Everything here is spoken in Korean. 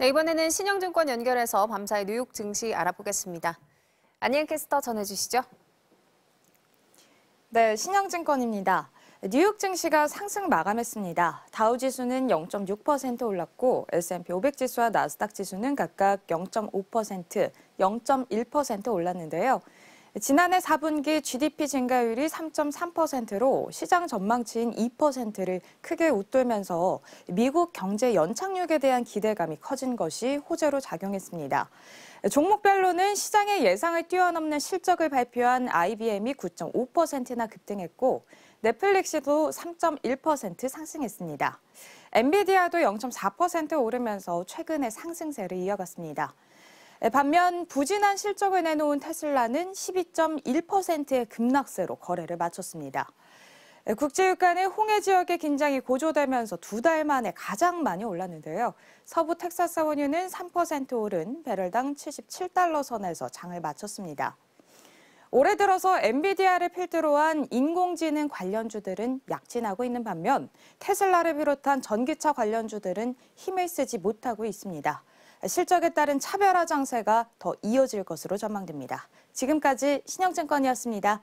네, 이번에는 신영증권 연결해서 밤사이 뉴욕 증시 알아보겠습니다. 안희연 캐스터 전해주시죠. 네, 신영증권입니다. 뉴욕 증시가 상승 마감했습니다. 다우 지수는 0.6% 올랐고 S&P 500 지수와 나스닥 지수는 각각 0.5%, 0.1% 올랐는데요. 지난해 4분기 GDP 증가율이 3.3%로 시장 전망치인 2%를 크게 웃돌면서 미국 경제 연착륙에 대한 기대감이 커진 것이 호재로 작용했습니다. 종목별로는 시장의 예상을 뛰어넘는 실적을 발표한 IBM이 9.5%나 급등했고 넷플릭스도 3.1% 상승했습니다. 엔비디아도 0.4% 오르면서 최근의 상승세를 이어갔습니다. 네, 반면 부진한 실적을 내놓은 테슬라는 12.1%의 급락세로 거래를 마쳤습니다. 네, 국제유가 내 홍해 지역의 긴장이 고조되면서 두 달 만에 가장 많이 올랐는데요. 서부 텍사스 원유는 3% 오른 배럴당 77달러 선에서 장을 마쳤습니다. 올해 들어서 엔비디아를 필두로 한 인공지능 관련주들은 약진하고 있는 반면 테슬라를 비롯한 전기차 관련주들은 힘을 쓰지 못하고 있습니다. 실적에 따른 차별화 장세가 더 이어질 것으로 전망됩니다. 지금까지 신영증권이었습니다.